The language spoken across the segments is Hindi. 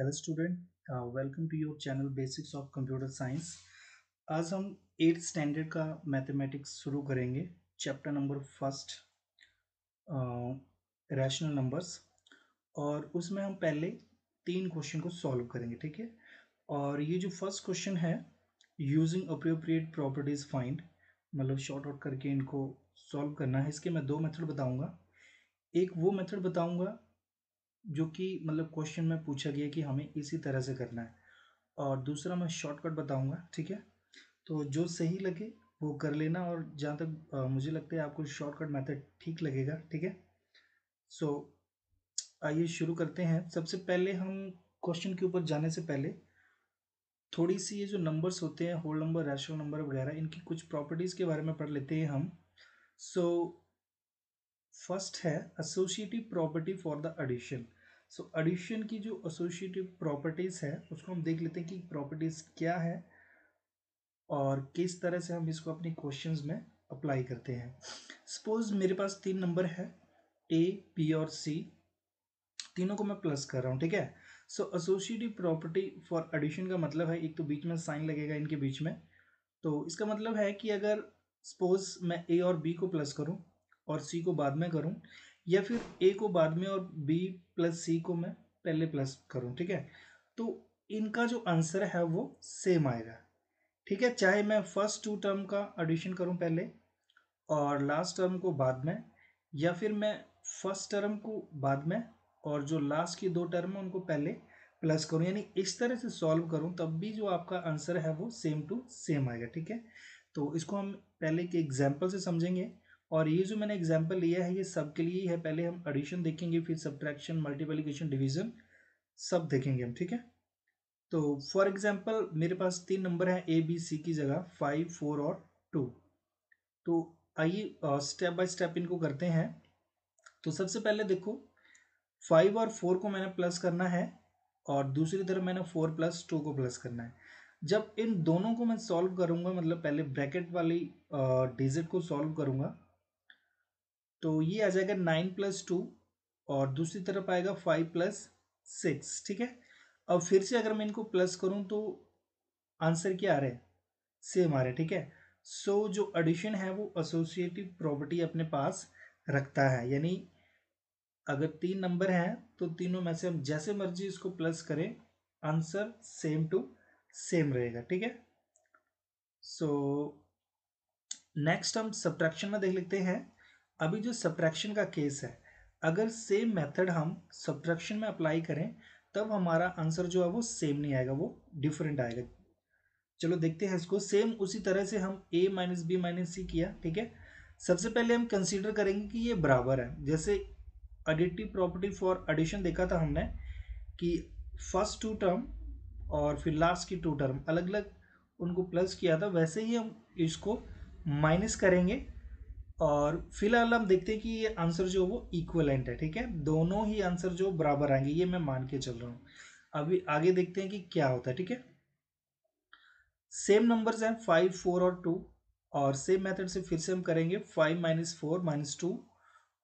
Hello student welcome to your channel basics of computer science आज हम एट स्टैंडर्ड का मैथमेटिक्स शुरू करेंगे chapter number first rational numbers और उसमें हम पहले तीन क्वेश्चन को सॉल्व करेंगे ठीक है और ये जो फर्स्ट क्वेश्चन है यूजिंग अप्रोप्रिएट प्रॉपर्टीज फाइंड मतलब शॉर्ट आउट करके इनको सॉल्व करना है इसके मैं दो मेथड बताऊंगा एक वो मेथड बताऊंगा जो कि मतलब क्वेश्चन में पूछा गया कि हमें इसी तरह से करना है और दूसरा मैं शॉर्टकट बताऊंगा ठीक है तो जो सही लगे वो कर लेना और जहाँ तक आ, मुझे लगता है आपको शॉर्टकट मेथड ठीक लगेगा ठीक है सो so, आइए शुरू करते हैं सबसे पहले हम क्वेश्चन के ऊपर जाने से पहले थोड़ी सी ये जो नंबर्स होते हैं होल नंबर रैशनल नंबर वगैरह इनकी कुछ प्रॉपर्टीज़ के बारे में पढ़ लेते हैं हम सो so, फर्स्ट है associative property for the addition so addition की जो एसोसिएटिव प्रॉपर्टीज़ है उसको हम देख लेते हैं कि प्रॉपर्टीज़ क्या है और किस तरह से हम इसको अपने क्वेश्चन में अप्लाई करते हैं सपोज मेरे पास तीन नंबर है ए बी और सी तीनों को मैं प्लस कर रहा हूँ ठीक है so associative property for addition का मतलब है एक तो बीच में साइन लगेगा इनके बीच में तो इसका मतलब है कि अगर सपोज मैं ए और बी को प्लस करूँ और सी को बाद में करूँ या फिर ए को बाद में और बी प्लस सी को मैं पहले प्लस करूँ ठीक है तो इनका जो आंसर है वो सेम आएगा ठीक है चाहे मैं फर्स्ट टू टर्म का एडिशन करूँ पहले और लास्ट टर्म को बाद में या फिर मैं फर्स्ट टर्म को बाद में और जो लास्ट की दो टर्म है उनको पहले प्लस करूँ यानी इस तरह से सॉल्व करूँ तब भी जो आपका आंसर है वो सेम टू सेम आएगा ठीक है तो इसको हम पहले के एग्जाम्पल से समझेंगे और ये जो मैंने एग्जाम्पल लिया है ये सब के लिए ही है पहले हम एडिशन देखेंगे फिर सब्ट्रैक्शन मल्टीप्लीकेशन डिवीजन सब देखेंगे हम ठीक है तो फॉर एग्जाम्पल मेरे पास तीन नंबर है ए बी सी की जगह फाइव फोर और टू तो आइए स्टेप बाय स्टेप इनको करते हैं तो सबसे पहले देखो फाइव और फोर को मैंने प्लस करना है और दूसरी तरफ मैंने फोर प्लस टू को प्लस करना है जब इन दोनों को मैं सॉल्व करूंगा मतलब पहले ब्रैकेट वाली डिजिट को सॉल्व करूंगा तो ये आ जाएगा नाइन प्लस टू और दूसरी तरफ आएगा फाइव प्लस सिक्स ठीक है अब फिर से अगर मैं इनको प्लस करूं तो आंसर क्या आ रहा है सेम आ रहा है ठीक है सो so, जो एडिशन है वो एसोसिएटिव प्रॉपर्टी अपने पास रखता है यानी अगर तीन नंबर हैं तो तीनों में से हम जैसे मर्जी इसको प्लस करें आंसर सेम टू सेम रहेगा ठीक है सो नेक्स्ट हम सब्ट्रैक्शन में देख लेते हैं अभी जो सप्रैक्शन का केस है अगर सेम मेथड हम सप्रैक्शन में अप्लाई करें तब हमारा आंसर जो है वो सेम नहीं आएगा वो डिफरेंट आएगा चलो देखते हैं इसको सेम उसी तरह से हम A minus B minus C किया ठीक है सबसे पहले हम कंसीडर करेंगे कि ये बराबर है जैसे एडिटिव प्रॉपर्टी फॉर एडिशन देखा था हमने कि फर्स्ट टू टर्म और फिर लास्ट की टू टर्म अलग अलग उनको प्लस किया था वैसे ही हम इसको माइनस करेंगे और फिलहाल हम देखते हैं कि ये आंसर जो वो इक्वलेंट है ठीक है दोनों ही आंसर जो बराबर आएंगे ये मैं मान के चल रहा हूँ अभी आगे देखते हैं कि क्या होता है ठीक है सेम नंबर्स हैं फाइव फोर और टू और सेम मेथड से फिर से हम करेंगे five minus four minus two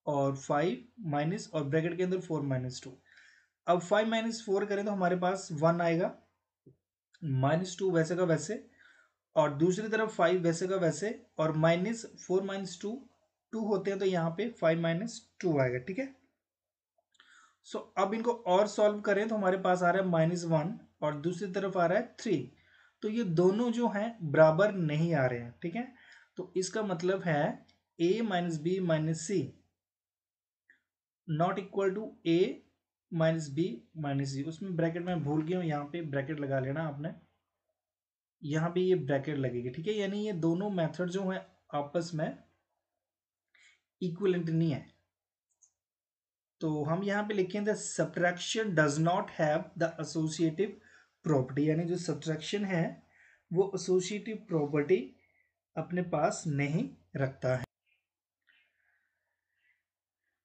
और फाइव माइनस और ब्रैकेट के अंदर फोर माइनस टू अब फाइव माइनस फोर करें तो हमारे पास वन आएगा माइनस टू वैसे का वैसे और दूसरी तरफ फाइव वैसे का वैसे और minus four minus two two होते हैं तो यहाँ पे फाइव माइनस टू आएगा ठीक है सो so, अब इनको और सॉल्व करें तो हमारे पास आ रहा है माइनस वन और दूसरी तरफ आ रहा है थ्री तो ये दोनों जो हैं बराबर नहीं आ रहे हैं ठीक है तो इसका मतलब है A minus B minus C not equal to A minus B minus C उसमें ब्रैकेट में भूल गया हूँ यहाँ पे ब्रैकेट लगा लेना आपने यहाँ पे ये ब्रैकेट लगेगी ठीक है यानी ये दोनों मेथड जो है आपस में इक्वलेंट नहीं है तो हम यहाँ पे लिखे the subtraction does not have the associative property यानी जो सब्ट्रैक्शन है वो एसोसिएटिव प्रॉपर्टी अपने पास नहीं रखता है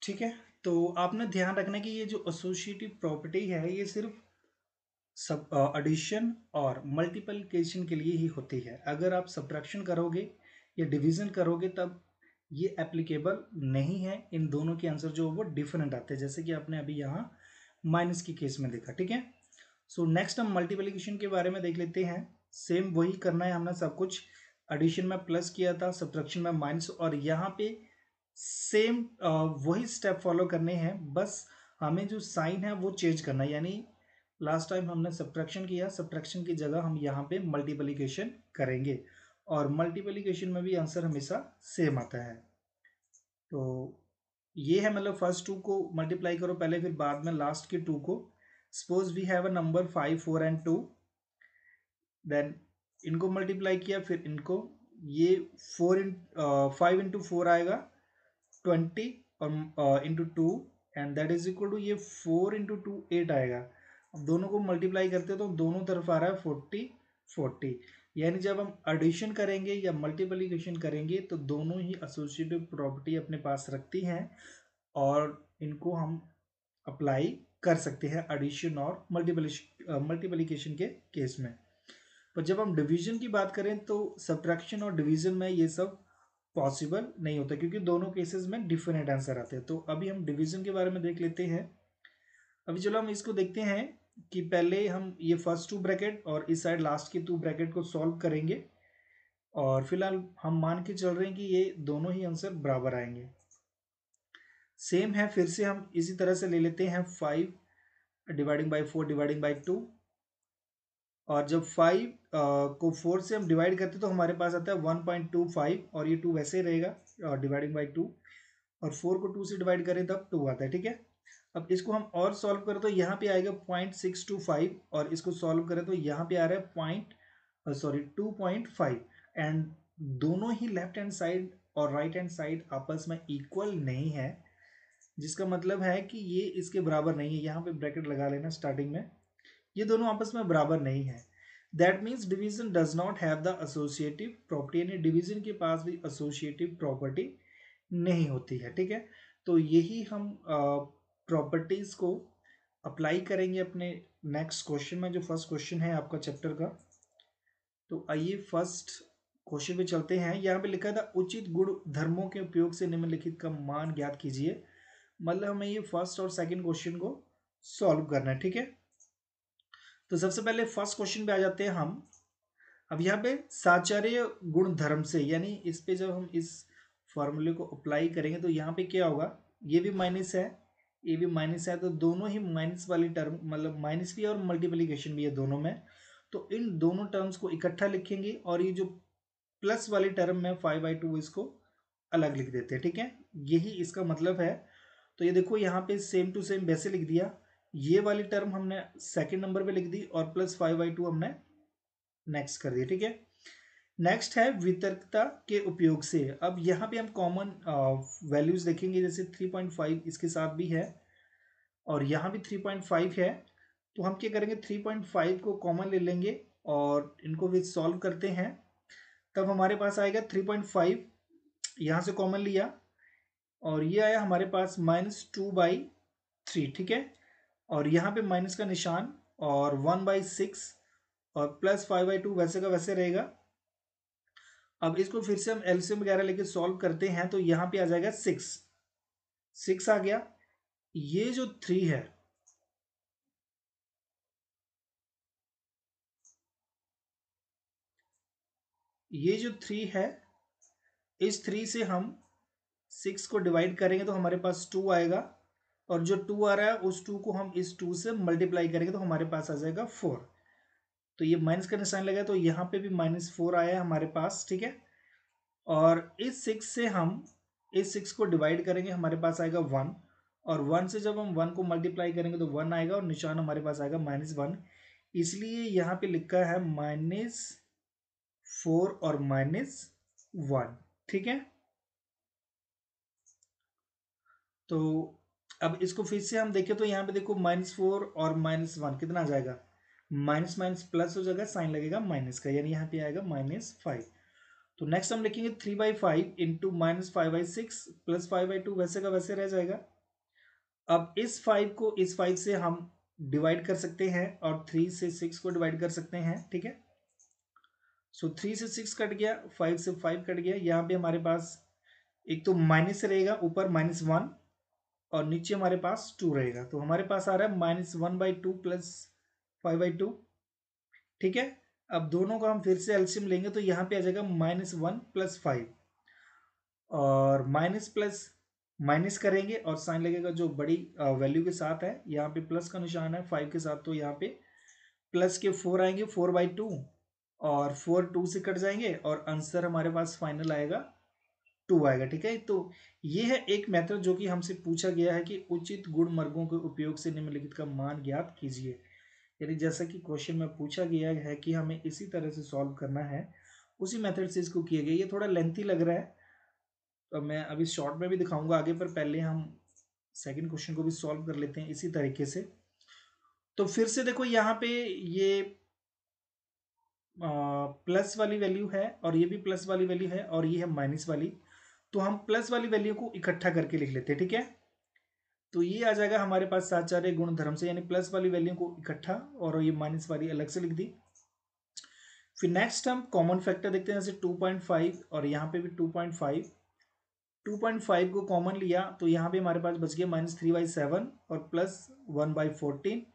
ठीक है तो आपने ध्यान रखना कि ये जो एसोसिएटिव प्रॉपर्टी है ये सिर्फ सब एडिशन और मल्टीप्लिकेशन के लिए ही होती है अगर आप सब्ट्रैक्शन करोगे या डिवीजन करोगे तब ये एप्लीकेबल नहीं है इन दोनों के आंसर जो वो डिफरेंट आते हैं जैसे कि आपने अभी यहाँ माइनस के केस में देखा ठीक है सो नेक्स्ट हम मल्टीप्लिकेशन के बारे में देख लेते हैं सेम वही करना है हमने सब कुछ एडिशन में प्लस किया था सब्ट्रैक्शन में माइनस और यहाँ पे सेम वही स्टेप फॉलो करने हैं बस हमें जो साइन है वो चेंज करना है यानी लास्ट टाइम हमने सब्ट्रैक्शन किया सब्ट्रैक्शन की जगह हम यहाँ पे मल्टीप्लीकेशन करेंगे और मल्टीप्लीकेशन में भी आंसर हमेशा सेम आता है तो ये है मतलब फर्स्ट टू को मल्टीप्लाई करो पहले फिर बाद में लास्ट के टू को suppose we have a number five four and two then इनको मल्टीप्लाई किया फिर इनको ये four in five into four आएगा ट्वेंटी और into two and that is equal to ये फोर इंटू टू एट आएगा अब दोनों को मल्टीप्लाई करते हैं तो दोनों तरफ आ रहा है फोर्टी फोर्टी यानी जब हम एडिशन करेंगे या मल्टीप्लीकेशन करेंगे तो दोनों ही एसोसिएटिव प्रॉपर्टी अपने पास रखती हैं और इनको हम अप्लाई कर सकते हैं एडिशन और मल्टीप्लीकेशन मल्टीप्लीकेशन के केस में पर जब हम डिवीजन की बात करें तो सब्ट्रैक्शन और डिवीजन में ये सब पॉसिबल नहीं होता क्योंकि दोनों केसेस में डिफरेंट आंसर आते हैं तो अभी हम डिवीजन के बारे में देख लेते हैं अभी चलो हम इसको देखते हैं कि पहले हम ये फर्स्ट टू ब्रैकेट और इस साइड लास्ट की टू ब्रैकेट को सॉल्व करेंगे और फिलहाल हम मान के चल रहे हैं कि ये दोनों ही आंसर बराबर आएंगे सेम है फिर से हम इसी तरह से ले लेते हैं five dividing by four dividing by two और जब फाइव को फोर से हम डिवाइड करते तो हमारे पास आता है वन पॉइंट टू फाइव और ये टू वैसे ही रहेगा डिवाइडिंग बाई टू और फोर को टू से डिवाइड करें तब टू आता है ठीक है अब इसको हम और सॉल्व करें तो यहाँ पे आएगा पॉइंट सिक्स टू फाइव और इसको सॉल्व करें तो यहाँ पे आ रहा है point sorry two point five and दोनों ही लेफ्ट हैंड साइड और राइट हैंड साइड आपस में इक्वल नहीं है जिसका मतलब है कि ये इसके बराबर नहीं है यहाँ पे ब्रैकेट लगा लेना स्टार्टिंग में ये दोनों आपस में बराबर नहीं है that means division does not have the associative property यानी डिवीजन के पास भी एसोसिएटिव प्रॉपर्टी नहीं होती है ठीक है तो यही हम आ, uh, प्रॉपर्टीज को अप्लाई करेंगे अपने नेक्स्ट क्वेश्चन में जो फर्स्ट क्वेश्चन है आपका चैप्टर का तो आइए फर्स्ट क्वेश्चन पे चलते हैं यहाँ पे लिखा था उचित गुण धर्मों के उपयोग से निम्नलिखित का मान ज्ञात कीजिए मतलब हमें ये फर्स्ट और सेकंड क्वेश्चन को सॉल्व करना है ठीक है तो सबसे पहले फर्स्ट क्वेश्चन पे आ जाते हैं हम अब यहाँ पे साचार्य गुण धर्म से यानी इस पे जब हम इस फॉर्मूले को अप्लाई करेंगे तो यहाँ पे क्या होगा ये भी माइनस है ए भी माइनस है तो दोनों ही माइनस वाली टर्म मतलब माइनस भी है और मल्टीप्लीकेशन भी है दोनों में तो इन दोनों टर्म्स को इकट्ठा लिखेंगे और ये जो प्लस वाली टर्म में फाइव बाई टू इसको अलग लिख देते हैं ठीक है यही इसका मतलब है तो ये देखो यहाँ पे सेम टू सेम वैसे लिख दिया ये वाली टर्म हमने सेकेंड नंबर पर लिख दी और प्लस फाइव बाई टू हमने नेक्स्ट कर दिया ठीक है नेक्स्ट है वितर्कता के उपयोग से अब यहाँ पे हम कॉमन वैल्यूज uh, देखेंगे जैसे 3.5 इसके साथ भी है और यहाँ भी 3.5 है तो हम क्या करेंगे 3.5 को कॉमन ले लेंगे और इनको भी सॉल्व करते हैं तब हमारे पास आएगा 3.5 यहाँ से कॉमन लिया और ये आया हमारे पास माइनस टू बाई थ्री ठीक है और यहाँ पे माइनस का निशान और वन बाई सिक्स और प्लस फाइव बाई टू वैसे का वैसे रहेगा अब इसको फिर से हम एल्सियम वगैरह लेके सॉल्व करते हैं तो यहां पे आ जाएगा सिक्स सिक्स आ गया ये जो थ्री है ये जो थ्री है इस थ्री से हम सिक्स को डिवाइड करेंगे तो हमारे पास टू आएगा और जो टू आ रहा है उस टू को हम इस टू से मल्टीप्लाई करेंगे तो हमारे पास आ जाएगा फोर तो ये माइनस का निशान लगा तो यहाँ पे भी माइनस फोर आया हमारे पास ठीक है और इस सिक्स से हम इस सिक्स को डिवाइड करेंगे हमारे पास आएगा वन और वन से जब हम वन को मल्टीप्लाई करेंगे तो वन आएगा और निशान हमारे पास आएगा माइनस वन इसलिए यहाँ पे लिखा है माइनस फोर और माइनस वन ठीक है तो अब इसको फिर से हम देखें तो यहाँ पे देखो माइनस फोर और माइनस वन कितना आ जाएगा माइनस माइनस प्लस हो जाएगा साइन लगेगा माइनस का यानी यहाँ पे आएगा माइनस फाइव तो नेक्स्ट हम लिखेंगे three by five into minus five by six plus five by two वैसे का वैसे रह जाएगा अब इस फाइव को इस फाइव से हम डिवाइड कर सकते हैं और थ्री से सिक्स को डिवाइड कर सकते हैं ठीक है सो थ्री से सिक्स कट गया फाइव से फाइव कट गया यहाँ पे हमारे पास एक तो माइनस रहेगा ऊपर माइनस वन और नीचे हमारे पास टू रहेगा तो हमारे पास आ रहा है minus one by two plus five by two ठीक है अब दोनों को हम फिर से एल्सियम लेंगे तो यहाँ पे आ जाएगा माइनस वन प्लस फाइव और माइनस प्लस माइनस करेंगे और साइन लगेगा जो बड़ी वैल्यू के साथ है यहाँ पे प्लस का निशान है फाइव के साथ तो यहाँ पे प्लस के फोर आएंगे फोर बाई टू और फोर टू से कट जाएंगे और आंसर हमारे पास फाइनल आएगा टू आएगा ठीक है तो ये है एक मेथड जो कि हमसे पूछा गया है कि उचित गुण मर्गों के उपयोग से निम्नलिखित का मान ज्ञात कीजिए यानी जैसा कि क्वेश्चन में पूछा गया है कि हमें इसी तरह से सॉल्व करना है उसी मेथड से इसको किया गया ये थोड़ा लेंथी लग रहा है तो मैं अभी शॉर्ट में भी दिखाऊंगा आगे पर पहले हम सेकंड क्वेश्चन को भी सॉल्व कर लेते हैं इसी तरीके से तो फिर से देखो यहाँ पे ये प्लस वाली वैल्यू है और ये भी प्लस वाली वैल्यू है और ये है माइनस वाली तो हम प्लस वाली वैल्यू को इकट्ठा करके लिख लेते हैं ठीक है तो ये आ जाएगा हमारे पास साचार्य गुण धर्म से यानी प्लस वाली वैल्यू को इकट्ठा और ये माइनस वाली अलग से लिख दी फिर नेक्स्ट हम कॉमन फैक्टर देखते हैं जैसे 2.5 और यहाँ पे भी 2.5 2.5 को कॉमन लिया तो यहाँ पे हमारे पास बच गया माइनस थ्री बाई सेवन और प्लस वन बाई फोर्टीन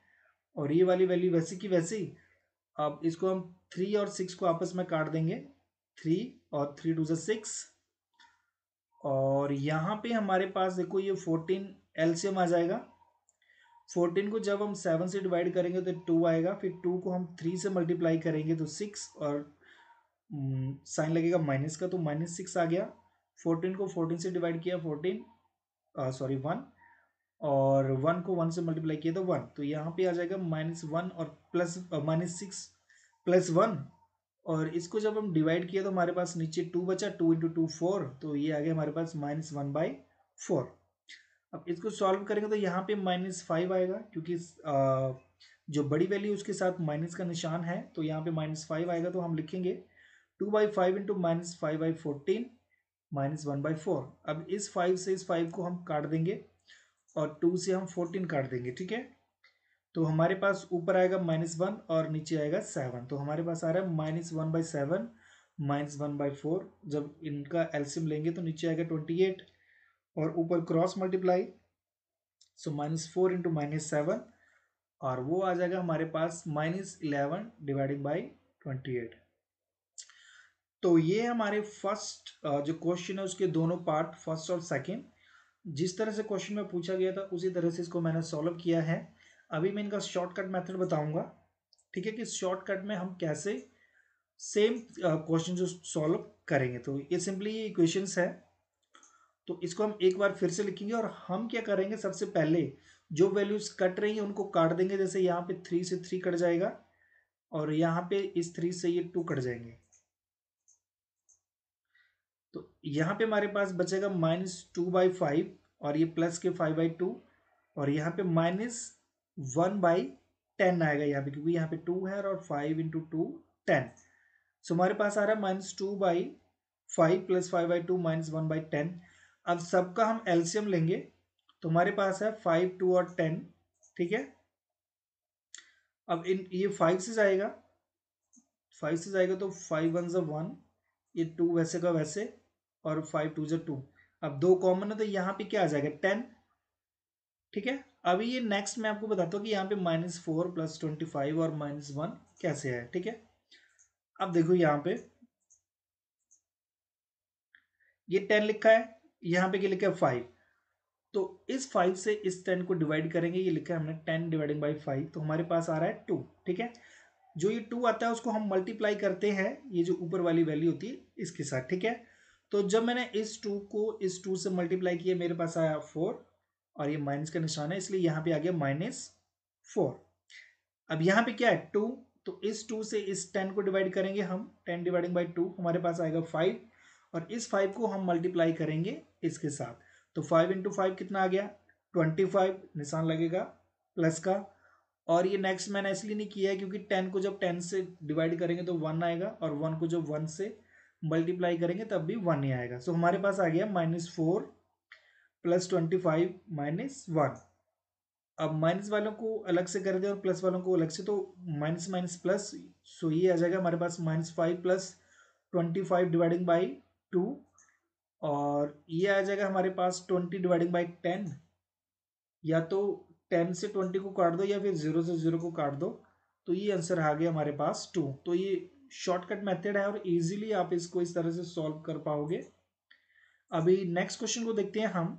और ये वाली वैल्यू वैसी की वैसी अब इसको हम थ्री और सिक्स को आपस में काट देंगे थ्री और थ्री टू सिक्स और यहाँ पे हमारे पास देखो ये फोर्टीन एल्सियम आ जाएगा फोर्टीन को जब हम सेवन से डिवाइड करेंगे तो टू आएगा फिर टू को हम थ्री से मल्टीप्लाई करेंगे तो सिक्स और हम्म, साइन लगेगा माइनस का तो माइनस सिक्स आ गया फोर्टीन को फोर्टीन से डिवाइड किया फोर्टीन सॉरी वन और वन को वन से मल्टीप्लाई किया तो वन तो यहाँ पे आ जाएगा माइनस वन और plus minus six plus one और इसको जब हम डिवाइड किया तो हमारे पास नीचे टू बचा टू इंटू टू फोर तो ये आ गया हमारे पास माइनस वन बाई फोर अब इसको सॉल्व करेंगे तो यहाँ पे माइनस फाइव आएगा क्योंकि जो बड़ी वैल्यू उसके साथ माइनस का निशान है तो यहाँ पे माइनस फाइव आएगा तो हम लिखेंगे two by five into minus five by fourteen minus one by four अब इस फाइव से इस फाइव को हम काट देंगे और टू से हम फोर्टीन काट देंगे ठीक है तो हमारे पास ऊपर आएगा माइनस वन और नीचे आएगा सेवन तो हमारे पास आ रहा है minus one by seven minus one by four जब इनका एल्सियम लेंगे तो नीचे आएगा ट्वेंटी एट और ऊपर cross multiply so minus four into minus seven और वो आ जाएगा हमारे पास minus eleven divided by twenty eight तो ये हमारे फर्स्ट जो क्वेश्चन है उसके दोनों पार्ट फर्स्ट और सेकेंड जिस तरह से क्वेश्चन में पूछा गया था उसी तरह से इसको मैंने सॉल्व किया है अभी मैं इनका शॉर्टकट मेथड बताऊंगा ठीक है कि शॉर्टकट में हम कैसे सेम क्वेश्चन जो सॉल्व करेंगे तो ये सिंपली ये इक्वेशंस है तो इसको हम एक बार फिर से लिखेंगे और हम क्या करेंगे सबसे पहले जो वैल्यूज कट रही है उनको काट देंगे जैसे यहाँ पे थ्री से थ्री कट जाएगा और यहाँ पे इस थ्री से ये टू कट जाएंगे तो यहाँ पे हमारे पास बचेगा माइनस टू बाई फाइव और ये प्लस के फाइव बाई टू और यहाँ पे माइनस वन बाई टेन आएगा यहाँ पे क्योंकि यहाँ पे टू है और five into two ten so हमारे पास आ रहा है minus two by five plus five by two minus one by ten अब सबका हम एल्सियम लेंगे तुम्हारे पास है फाइव टू और टेन ठीक है अब इन ये फाइव से जाएगा फाइव से जाएगा तो फाइव वन ज़ा वन ये टू वैसे का वैसे और फाइव टू ज़ा टू अब दो कॉमन है तो यहाँ पे क्या आ जाएगा टेन ठीक है अभी ये नेक्स्ट मैं आपको बताता हूँ कि यहाँ पे minus four plus twenty five और माइनस वन कैसे है ठीक है अब देखो यहाँ पे ये टेन लिखा है यहाँ पे लिखा है फाइव तो इस फाइव से इस टेन को डिवाइड करेंगे ये लिखा है हमने टेन डिवाइडिंग बाई फाइव तो हमारे पास आ रहा है टू ठीक है जो ये टू आता है उसको हम मल्टीप्लाई करते हैं ये जो ऊपर वाली वैल्यू होती है इसके साथ ठीक है तो जब मैंने इस टू को इस टू से मल्टीप्लाई किया मेरे पास आया फोर और ये माइनस का निशान है इसलिए यहाँ पे आ गया माइनस फोर अब यहाँ पे क्या है टू तो इस टू से इस टेन को डिवाइड करेंगे हम टेन डिवाइडिंग बाई टू हमारे पास आएगा फाइव और इस फाइव को हम मल्टीप्लाई करेंगे इसके साथ तो फाइव इंटू फाइव कितना आ गया ट्वेंटी फाइव निशान लगेगा प्लस का और ये नेक्स्ट मैंने इसलिए नहीं किया है क्योंकि टेन को जब टेन से डिवाइड करेंगे तो वन आएगा और वन को जब वन से मल्टीप्लाई करेंगे तब भी वन ही आएगा सो हमारे पास आ गया minus four plus twenty five minus one अब माइनस वालों को अलग से कर दें और प्लस वालों को अलग से तो माइनस माइनस प्लस सो ये आ जाएगा हमारे पास minus five plus twenty five dividing by two और ये आ जाएगा हमारे पास ट्वेंटी डिवाइडिंग बाई टेन या तो टेन से ट्वेंटी को काट दो या फिर जीरो से जीरो को काट दो तो ये आंसर आ गया हमारे पास टू तो ये शॉर्टकट मेथड है और इजीली आप इसको इस तरह से सॉल्व कर पाओगे अभी नेक्स्ट क्वेश्चन को देखते हैं हम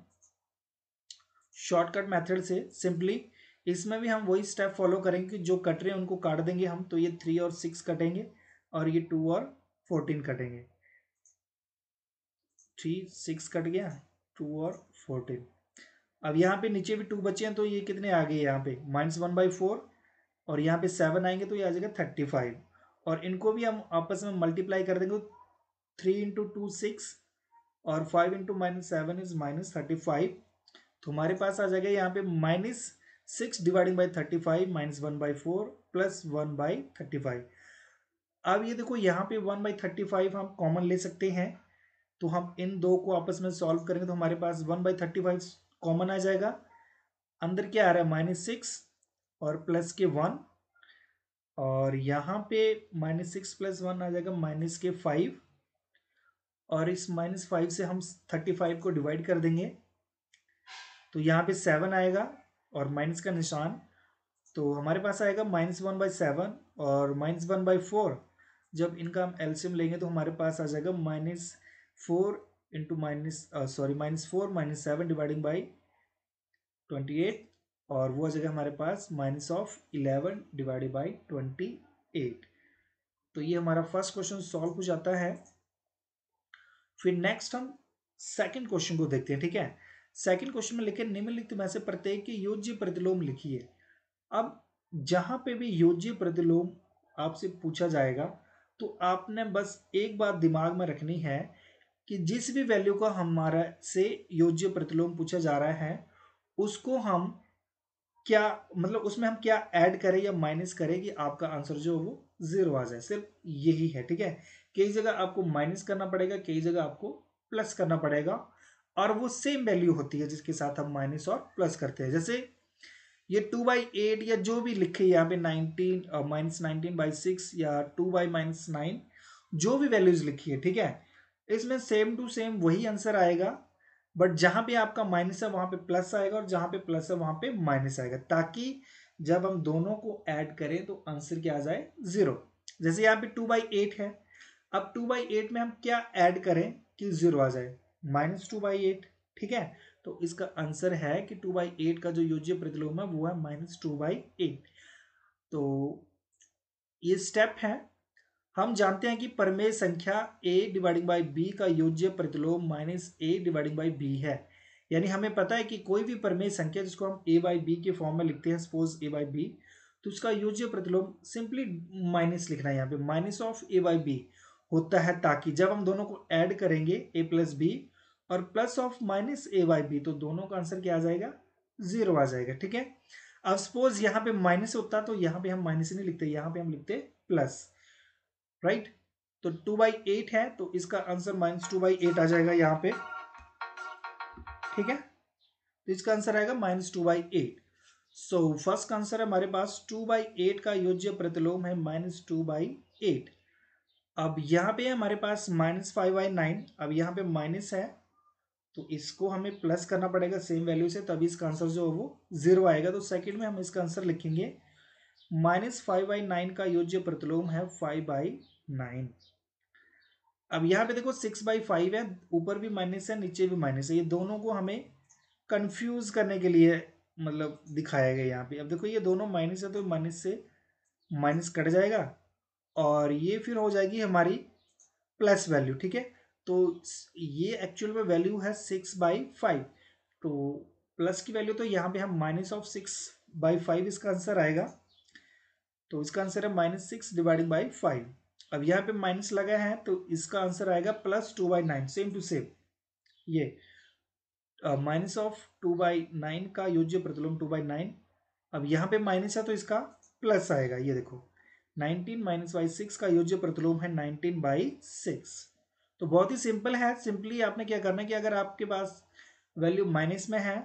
शॉर्टकट मेथड से सिंपली इसमें भी हम वही स्टेप फॉलो करेंगे कि जो कट रहे हैं उनको काट देंगे हम तो ये थ्री और सिक्स कटेंगे और ये टू और फोर्टीन कटेंगे थ्री सिक्स कट गया टू और फोर्टीन अब यहाँ पे नीचे भी टू बचे हैं तो ये कितने आ गए यहाँ पे माइनस वन बाई फोर और यहाँ पे सेवन आएंगे तो ये आ जाएगा थर्टी फाइव और इनको भी हम आपस में मल्टीप्लाई कर देंगे थ्री इंटू टू सिक्स और five into minus seven is minus thirty five तो हमारे पास आ जाएगा यहाँ पे minus six dividing by thirty five minus one by four plus one by thirty five अब ये देखो यहाँ पे वन बाई थर्टी फाइव हम कॉमन ले सकते हैं तो हम इन दो को आपस में सॉल्व करेंगे तो हमारे पास one by thirty five common आ जाएगा अंदर क्या आ रहा है माइनस सिक्स और प्लस के वन और यहाँ पे माइनस सिक्स प्लस वन आ जाएगा माइनस के फाइव और इस माइनस फाइव से हम थर्टी फाइव को डिवाइड कर देंगे तो यहाँ पे सेवन आएगा और माइनस का निशान तो हमारे पास आएगा माइनस वन बाई सेवन और माइनस वन बाई फोर जब इनका हम एल्शियम लेंगे तो हमारे पास आ जाएगा minus 4 into minus uh, sorry minus four minus seven dividing by twenty eight और वो आ जाएगा हमारे पास minus of eleven divided by twenty eight तो ये हमारा फर्स्ट क्वेश्चन सॉल्व हो जाता है फिर नेक्स्ट हम सेकंड क्वेश्चन को देखते हैं ठीक है सेकंड क्वेश्चन में लिखे निम्नलिखित में से प्रत्येक के योज्य प्रतिलोम लिखिए अब जहां पे भी योज्य प्रतिलोम आपसे पूछा जाएगा तो आपने बस एक बात दिमाग में रखनी है कि जिस भी वैल्यू का हमारा से योज्य प्रतिलोम पूछा जा रहा है उसको हम क्या मतलब उसमें हम क्या ऐड करें या माइनस करें कि आपका आंसर जो है वो जीरो आ जाए सिर्फ यही है ठीक है कई जगह आपको माइनस करना पड़ेगा कई जगह आपको प्लस करना पड़ेगा और वो सेम वैल्यू होती है जिसके साथ हम माइनस और प्लस करते हैं जैसे ये टू बाई एट या जो भी लिखे यहाँ पे nineteen minus nineteen by six या टू बाई माइनस नाइन जो भी वैल्यूज लिखी है ठीक है इसमें सेम टू सेम वही आंसर आएगा बट जहां पे आपका माइनस है वहां पे प्लस आएगा और जहां पे प्लस है वहां पे माइनस आएगा ताकि जब हम दोनों को ऐड करें तो आंसर क्या आ जाए जीरो जैसे यहाँ पे टू बाई एट है अब टू बाई एट में हम क्या ऐड करें कि जीरो आ जाए माइनस टू बाई एट ठीक है तो इसका आंसर है कि टू बाई एट का जो योज्य प्रतिलोम है वो है माइनस टू बाई एट तो ये स्टेप है हम जानते हैं कि परमेय संख्या a डिवाइडिंग बाई बी का योज्य प्रतिलोम minus a dividing by B है यानी हमें पता है कि कोई भी परमेय संख्या जिसको हम a बाई बी के फॉर्म में लिखते हैं सपोज a बाई बी तो उसका योज्य प्रतिलोम सिंपली माइनस लिखना है यहाँ पे minus of a by B होता है ताकि जब हम दोनों को ऐड करेंगे a प्लस बी और plus of minus A by B तो दोनों का आंसर क्या आ जाएगा जीरो आ जाएगा ठीक है अब सपोज यहाँ पे माइनस होता तो यहाँ पे हम माइनस नहीं लिखते यहाँ पे हम लिखते प्लस राइट तो टू बाई एट है तो इसका answer minus two by eight आ जाएगा यहां पे ठीक है तो इसका आंसर आएगा minus two by eight so first answer हमारे पास टू बाई एट का योज्य प्रतिलोम है माइनस टू बाई एट अब यहां पे हमारे पास माइनस फाइव बाई नाइन अब यहां पे माइनस है तो इसको हमें प्लस करना पड़ेगा सेम वैल्यू से तभी इसका आंसर जो है वो जीरो आएगा तो सेकंड में हम इसका आंसर लिखेंगे माइनस फाइव बाई नाइन का योज्य प्रतिलोम है फाइव बाई नाइन अब यहाँ पे देखो सिक्स बाई फाइव है ऊपर भी माइनस है नीचे भी माइनस है ये दोनों को हमें कंफ्यूज करने के लिए मतलब दिखाया गया यहाँ पे अब देखो ये दोनों माइनस है तो माइनस से माइनस कट जाएगा और ये फिर हो जाएगी हमारी प्लस वैल्यू ठीक है तो ये एक्चुअल में वैल्यू है सिक्स बाई फाइव तो प्लस की वैल्यू तो यहाँ पे हम minus of six by five इसका आंसर आएगा तो इसका आंसर है minus six dividing by five अब यहाँ पे माइनस लगा है तो इसका आंसर आएगा plus two by nine same to same ये minus of two by nine का योज्य प्रतिलोम टू बाई नाइन अब यहाँ पे माइनस है तो इसका प्लस आएगा ये देखो नाइनटीन माइनस बाई सिक्स का योज्य प्रतिलोम है नाइनटीन बाई सिक्स तो बहुत ही सिंपल है सिंपली आपने क्या करना है कि अगर आपके पास वैल्यू माइनस में है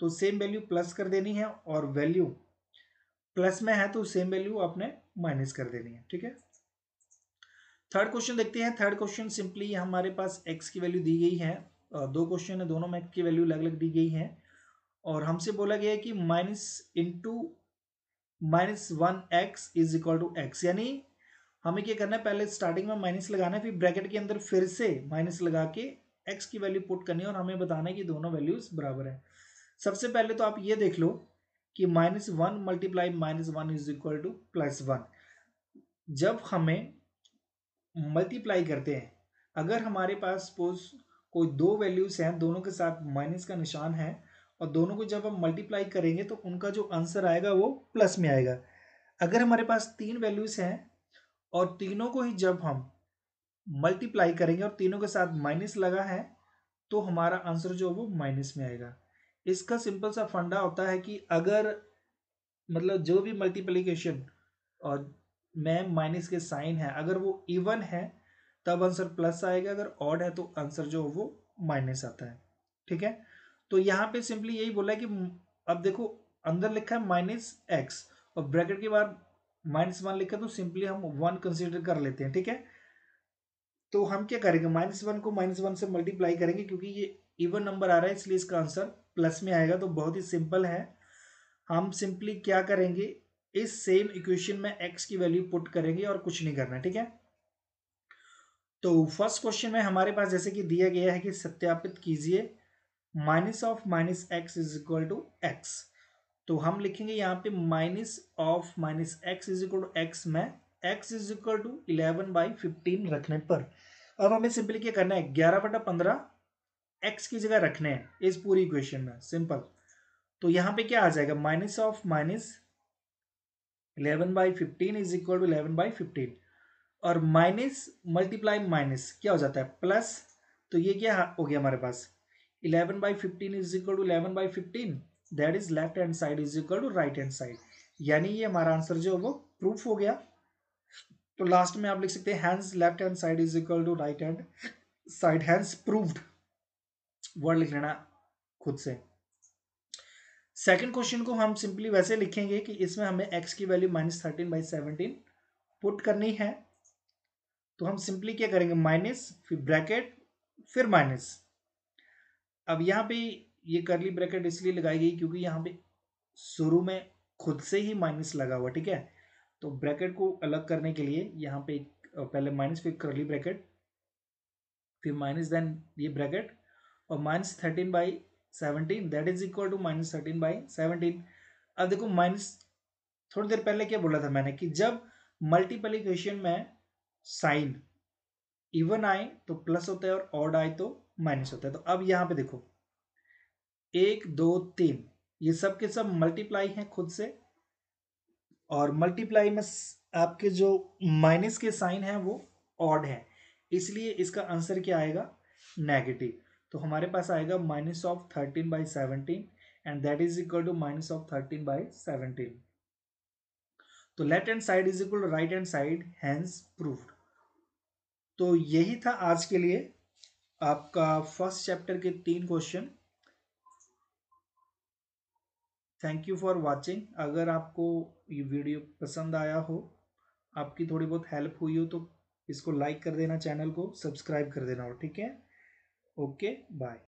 तो सेम वैल्यू प्लस कर देनी है और वैल्यू प्लस में है तो सेम वैल्यू आपने माइनस कर देनी है ठीक है थर्ड क्वेश्चन देखते हैं थर्ड क्वेश्चन सिंपली हमारे पास एक्स की वैल्यू दी गई है दो क्वेश्चन है दोनों में एक्स की वैल्यू अलग अलग दी गई है और हमसे बोला गया है कि minus into minus one x is equal to x यानी हमें क्या करना है पहले स्टार्टिंग में माइनस लगाना है फिर ब्रैकेट के अंदर फिर से माइनस लगा के एक्स की वैल्यू पुट करनी है और हमें बताना है कि दोनों वैल्यूज बराबर है सबसे पहले तो आप ये देख लो कि minus one multiply minus one is equal to plus one जब हमें मल्टीप्लाई करते हैं अगर हमारे पास सपोज कोई दो वैल्यूज़ हैं दोनों के साथ माइनस का निशान है और दोनों को जब हम मल्टीप्लाई करेंगे तो उनका जो आंसर आएगा वो प्लस में आएगा अगर हमारे पास तीन वैल्यूज़ हैं और तीनों को ही जब हम मल्टीप्लाई करेंगे और तीनों के साथ माइनस लगा है तो हमारा आंसर जो है वो माइनस में आएगा इसका सिंपल सा फंडा होता है कि अगर मतलब जो भी मल्टीप्लीकेशन और मैम माइनस के साइन है अगर वो इवन है तब आंसर प्लस आएगा अगर ऑड है तो आंसर जो वो माइनस आता है ठीक है तो यहाँ पे सिंपली यही बोला है कि अब देखो अंदर लिखा है माइनस एक्स और ब्रैकेट के बाद माइनस वन लिखा तो सिंपली हम वन कंसिडर कर लेते हैं ठीक है तो हम क्या करेंगे माइनस वन को माइनस वन से मल्टीप्लाई करेंगे क्योंकि ये इवन नंबर आ रहा है इसलिए इसका आंसर प्लस में आएगा तो बहुत ही सिंपल है हम सिंपली क्या करेंगे इस सेम इक्वेशन में x की वैल्यू पुट करेंगे और कुछ नहीं करना ठीक है तो फर्स्ट क्वेश्चन में हमारे पास जैसे कि दिया गया है कि सत्यापित कीजिए minus of minus x is equal to x तो हम लिखेंगे यहाँ पे minus of minus x is equal to x में x is equal to eleven by fifteen रखने पर अब हमें सिंपली क्या करना है ग्यारह बटा पंद्रह एक्स की जगह रखने हैं इस पूरी इक्वेशन में सिंपल तो यहाँ पे क्या आ जाएगा minus of minus eleven by fifteen is equal to eleven by fifteen और माइनस मल्टीप्लाई माइनस क्या हो जाता है प्लस तो ये क्या हो गया हमारे पास eleven by fifteen is equal to eleven by fifteen that is left hand side is equal to right hand side यानी ये हमारा आंसर जो है वो प्रूफ हो गया तो लास्ट में आप लिख सकते हैं hence left hand side is equal to right hand side hence proved word लिख लेना खुद से सेकेंड क्वेश्चन को हम सिंपली वैसे लिखेंगे कि इसमें हमें एक्स की value minus thirteen by seventeen put करनी है तो हम सिंपली क्या करेंगे माइनस फिर ब्रैकेट फिर माइनस अब यहाँ पे ये करली ब्रैकेट इसलिए लगाई गई क्योंकि यहाँ पे शुरू में खुद से ही माइनस लगा हुआ ठीक है तो ब्रैकेट को अलग करने के लिए यहाँ पे पहले माइनस फिर करली ब्रैकेट फिर माइनस देन ये ब्रैकेट और minus thirteen by seventeen that is equal to minus thirteen by seventeen अब देखो माइनस थोड़ी देर पहले क्या बोला था मैंने कि जब मल्टीप्लीकेशन में साइन इवन आए तो प्लस होता है और ऑड आए तो माइनस होता है तो अब यहाँ पे देखो एक दो तीन ये सब के सब मल्टीप्लाई हैं खुद से और मल्टीप्लाई में आपके जो माइनस के साइन हैं वो ऑड है इसलिए इसका आंसर क्या आएगा नेगेटिव तो हमारे पास आएगा minus of thirteen by seventeen and that is equal to minus of thirteen by seventeen तो left hand side is equal to right hand side hence proof तो यही था आज के लिए आपका फर्स्ट चैप्टर के तीन question thank you for watching अगर आपको ये वीडियो पसंद आया हो आपकी थोड़ी बहुत हेल्प हुई हो तो इसको लाइक कर देना चैनल को सब्सक्राइब कर देना हो ठीक है Okay, bye.